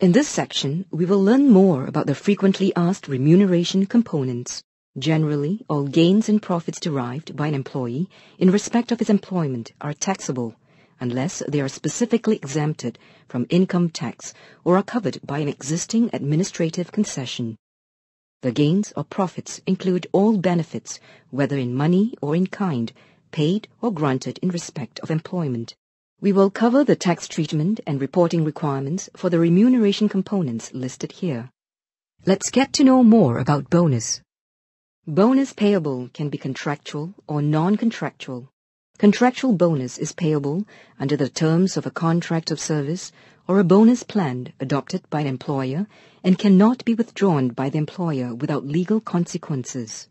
In this section, we will learn more about the frequently asked remuneration components, generally all gains and profits derived by an employee in respect of his employment are taxable unless they are specifically exempted from income tax or are covered by an existing administrative concession. The gains or profits include all benefits, whether in money or in kind, paid or granted in respect of employment. We will cover the tax treatment and reporting requirements for the remuneration components listed here. Let's get to know more about bonus. Bonus payable can be contractual or non-contractual. Contractual bonus is payable under the terms of a contract of service or a bonus plan adopted by an employer and cannot be withdrawn by the employer without legal consequences.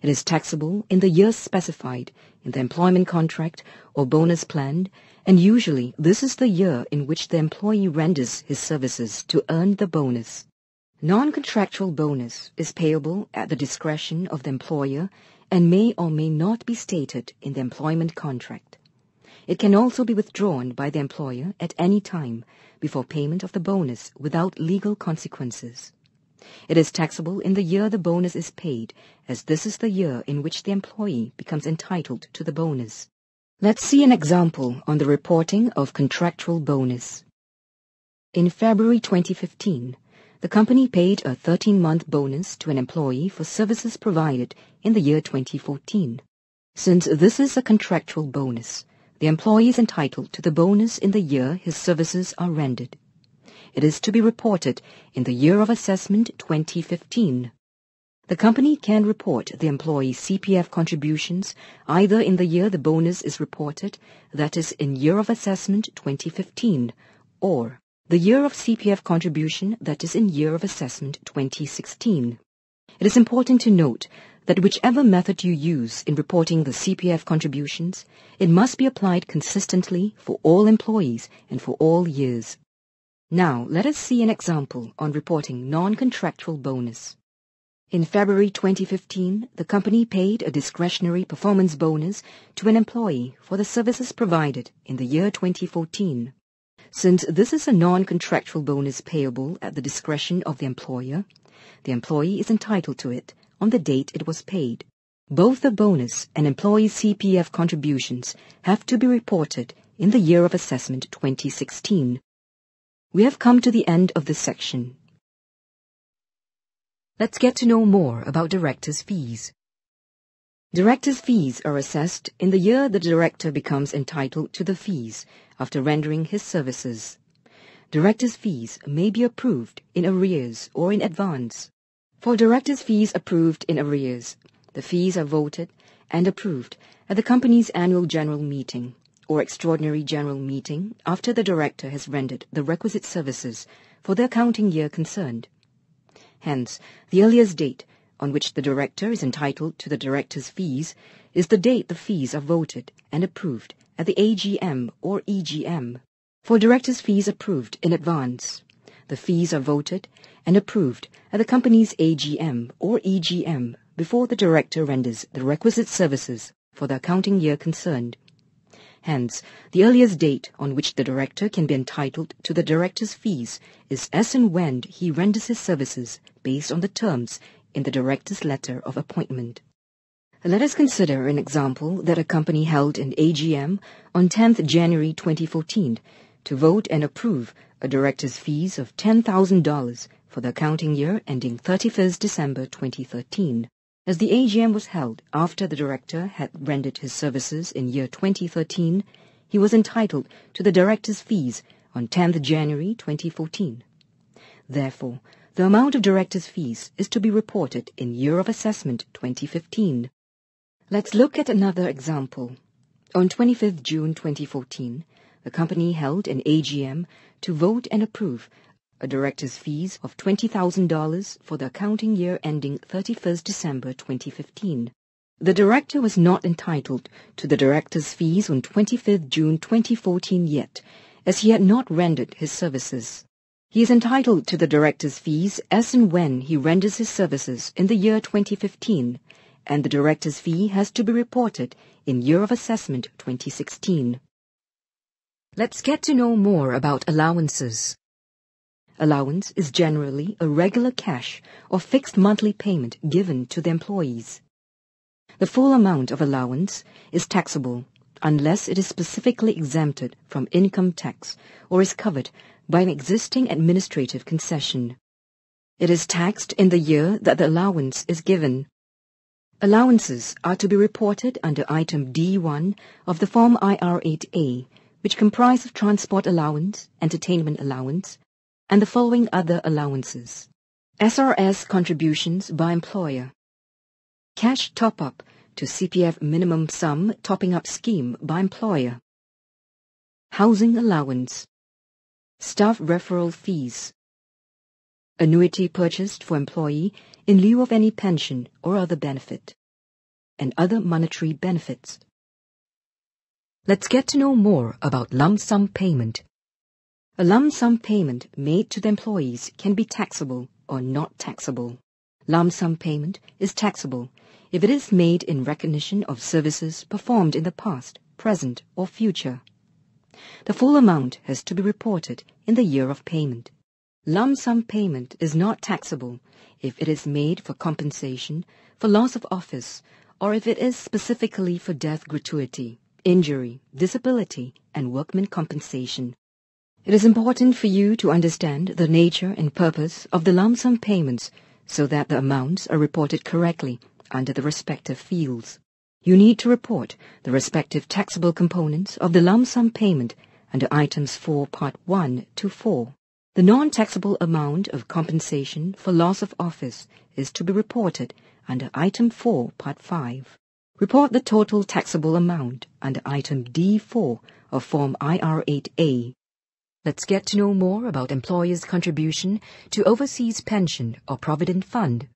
It is taxable in the years specified in the employment contract or bonus plan, and usually this is the year in which the employee renders his services to earn the bonus. Non-contractual bonus is payable at the discretion of the employer and may or may not be stated in the employment contract. It can also be withdrawn by the employer at any time before payment of the bonus without legal consequences. It is taxable in the year the bonus is paid, as this is the year in which the employee becomes entitled to the bonus. Let's see an example on the reporting of contractual bonus. In February 2015, the company paid a 13-month bonus to an employee for services provided in the year 2014. Since this is a contractual bonus, the employee is entitled to the bonus in the year his services are rendered it is to be reported in the Year of Assessment 2015. The company can report the employee CPF contributions either in the year the bonus is reported, that is in Year of Assessment 2015, or the year of CPF contribution that is in Year of Assessment 2016. It is important to note that whichever method you use in reporting the CPF contributions, it must be applied consistently for all employees and for all years. Now let us see an example on reporting non-contractual bonus. In February 2015, the company paid a discretionary performance bonus to an employee for the services provided in the year 2014. Since this is a non-contractual bonus payable at the discretion of the employer, the employee is entitled to it on the date it was paid. Both the bonus and employee CPF contributions have to be reported in the year of assessment 2016. We have come to the end of this section. Let's get to know more about director's fees. Director's fees are assessed in the year the director becomes entitled to the fees after rendering his services. Director's fees may be approved in arrears or in advance. For director's fees approved in arrears, the fees are voted and approved at the company's annual general meeting or extraordinary general meeting after the director has rendered the requisite services for the accounting year concerned. Hence, the earliest date on which the director is entitled to the director's fees is the date the fees are voted and approved at the AGM or EGM. For directors' fees approved in advance, the fees are voted and approved at the company's AGM or EGM before the director renders the requisite services for the accounting year concerned. Hence, the earliest date on which the director can be entitled to the director's fees is as and when he renders his services based on the terms in the director's letter of appointment. Let us consider an example that a company held an AGM on 10th January 2014 to vote and approve a director's fees of $10,000 for the accounting year ending 31st December 2013. As the AGM was held after the director had rendered his services in year 2013, he was entitled to the director's fees on 10th January 2014. Therefore, the amount of director's fees is to be reported in Year of Assessment 2015. Let's look at another example. On 25th June 2014, the company held an AGM to vote and approve a director's fees of $20,000 for the accounting year ending 31st December 2015. The director was not entitled to the director's fees on 25th June 2014 yet, as he had not rendered his services. He is entitled to the director's fees as and when he renders his services in the year 2015, and the director's fee has to be reported in Year of Assessment 2016. Let's get to know more about allowances. Allowance is generally a regular cash or fixed monthly payment given to the employees. The full amount of allowance is taxable unless it is specifically exempted from income tax or is covered by an existing administrative concession. It is taxed in the year that the allowance is given. Allowances are to be reported under item D1 of the Form IR8A, which comprise of transport allowance, entertainment allowance, and the following other allowances. SRS contributions by employer. Cash top-up to CPF minimum sum topping up scheme by employer. Housing allowance. Staff referral fees. Annuity purchased for employee in lieu of any pension or other benefit. And other monetary benefits. Let's get to know more about lump sum payment a lump sum payment made to the employees can be taxable or not taxable. Lump sum payment is taxable if it is made in recognition of services performed in the past, present, or future. The full amount has to be reported in the year of payment. Lump sum payment is not taxable if it is made for compensation, for loss of office, or if it is specifically for death gratuity, injury, disability, and workmen compensation it is important for you to understand the nature and purpose of the lump sum payments so that the amounts are reported correctly under the respective fields. You need to report the respective taxable components of the lump sum payment under items 4 part 1 to 4. The non-taxable amount of compensation for loss of office is to be reported under item 4 part 5. Report the total taxable amount under item D4 of form IR8A Let's get to know more about employers' contribution to overseas pension or provident fund.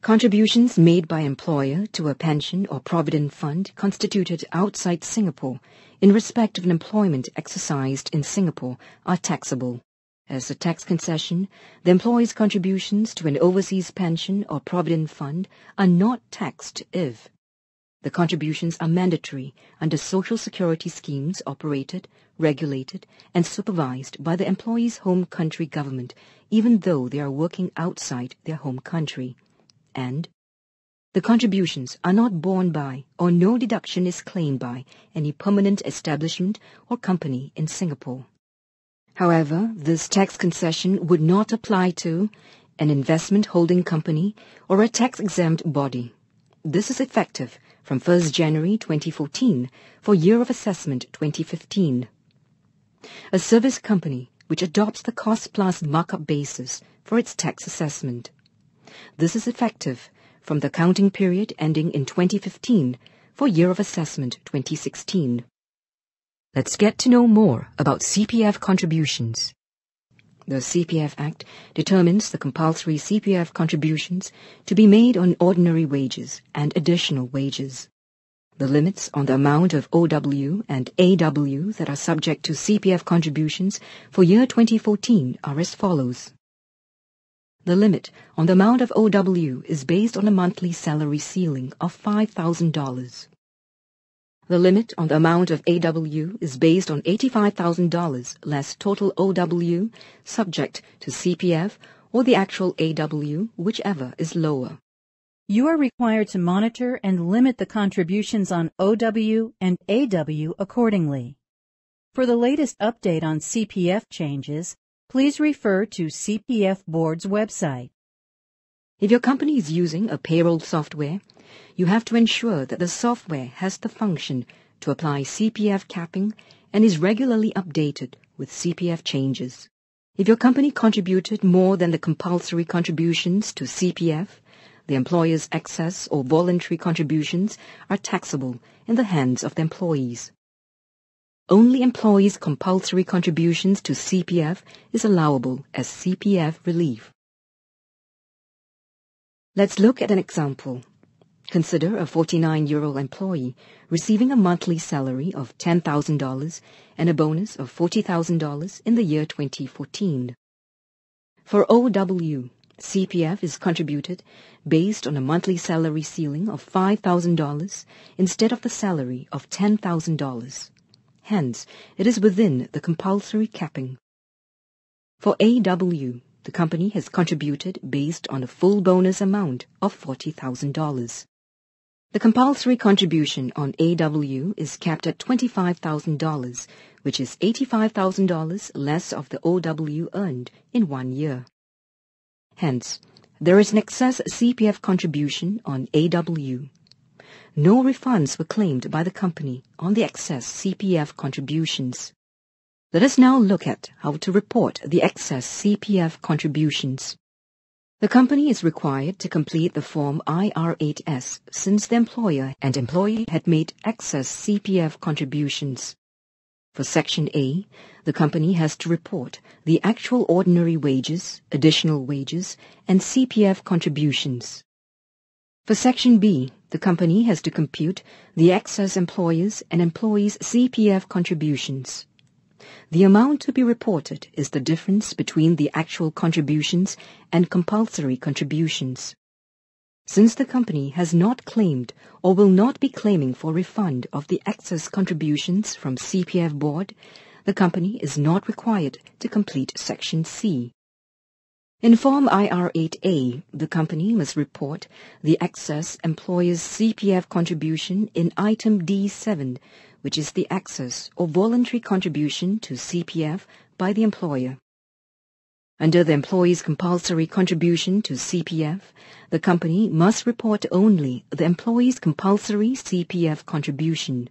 Contributions made by employer to a pension or provident fund constituted outside Singapore in respect of an employment exercised in Singapore are taxable. As a tax concession, the employer's contributions to an overseas pension or provident fund are not taxed if the contributions are mandatory under Social Security schemes operated, regulated, and supervised by the employee's home country government, even though they are working outside their home country. And the contributions are not borne by or no deduction is claimed by any permanent establishment or company in Singapore. However, this tax concession would not apply to an investment holding company or a tax-exempt body. This is effective from 1st January 2014 for Year of Assessment 2015. A service company which adopts the cost plus markup basis for its tax assessment. This is effective from the counting period ending in 2015 for Year of Assessment 2016. Let's get to know more about CPF contributions. The CPF Act determines the compulsory CPF contributions to be made on ordinary wages and additional wages. The limits on the amount of OW and AW that are subject to CPF contributions for year 2014 are as follows. The limit on the amount of OW is based on a monthly salary ceiling of $5,000. The limit on the amount of AW is based on $85,000 less total OW subject to CPF or the actual AW, whichever is lower. You are required to monitor and limit the contributions on OW and AW accordingly. For the latest update on CPF changes, please refer to CPF Board's website. If your company is using a payroll software, you have to ensure that the software has the function to apply CPF capping and is regularly updated with CPF changes. If your company contributed more than the compulsory contributions to CPF, the employer's excess or voluntary contributions are taxable in the hands of the employees. Only employees' compulsory contributions to CPF is allowable as CPF relief. Let's look at an example. Consider a 49-year-old employee receiving a monthly salary of $10,000 and a bonus of $40,000 in the year 2014. For OW, CPF is contributed based on a monthly salary ceiling of $5,000 instead of the salary of $10,000. Hence, it is within the compulsory capping. For AW, the company has contributed based on a full bonus amount of $40,000. The compulsory contribution on AW is capped at $25,000, which is $85,000 less of the OW earned in one year. Hence, there is an excess CPF contribution on AW. No refunds were claimed by the company on the excess CPF contributions. Let us now look at how to report the excess CPF contributions. The company is required to complete the form IR8S since the employer and employee had made excess CPF contributions. For Section A, the company has to report the actual ordinary wages, additional wages, and CPF contributions. For Section B, the company has to compute the excess employers' and employees' CPF contributions. The amount to be reported is the difference between the actual contributions and compulsory contributions. Since the company has not claimed or will not be claiming for refund of the excess contributions from CPF Board, the company is not required to complete Section C. In Form IR8A, the company must report the excess employer's CPF contribution in Item D7, which is the excess or voluntary contribution to CPF by the employer. Under the employee's compulsory contribution to CPF, the company must report only the employee's compulsory CPF contribution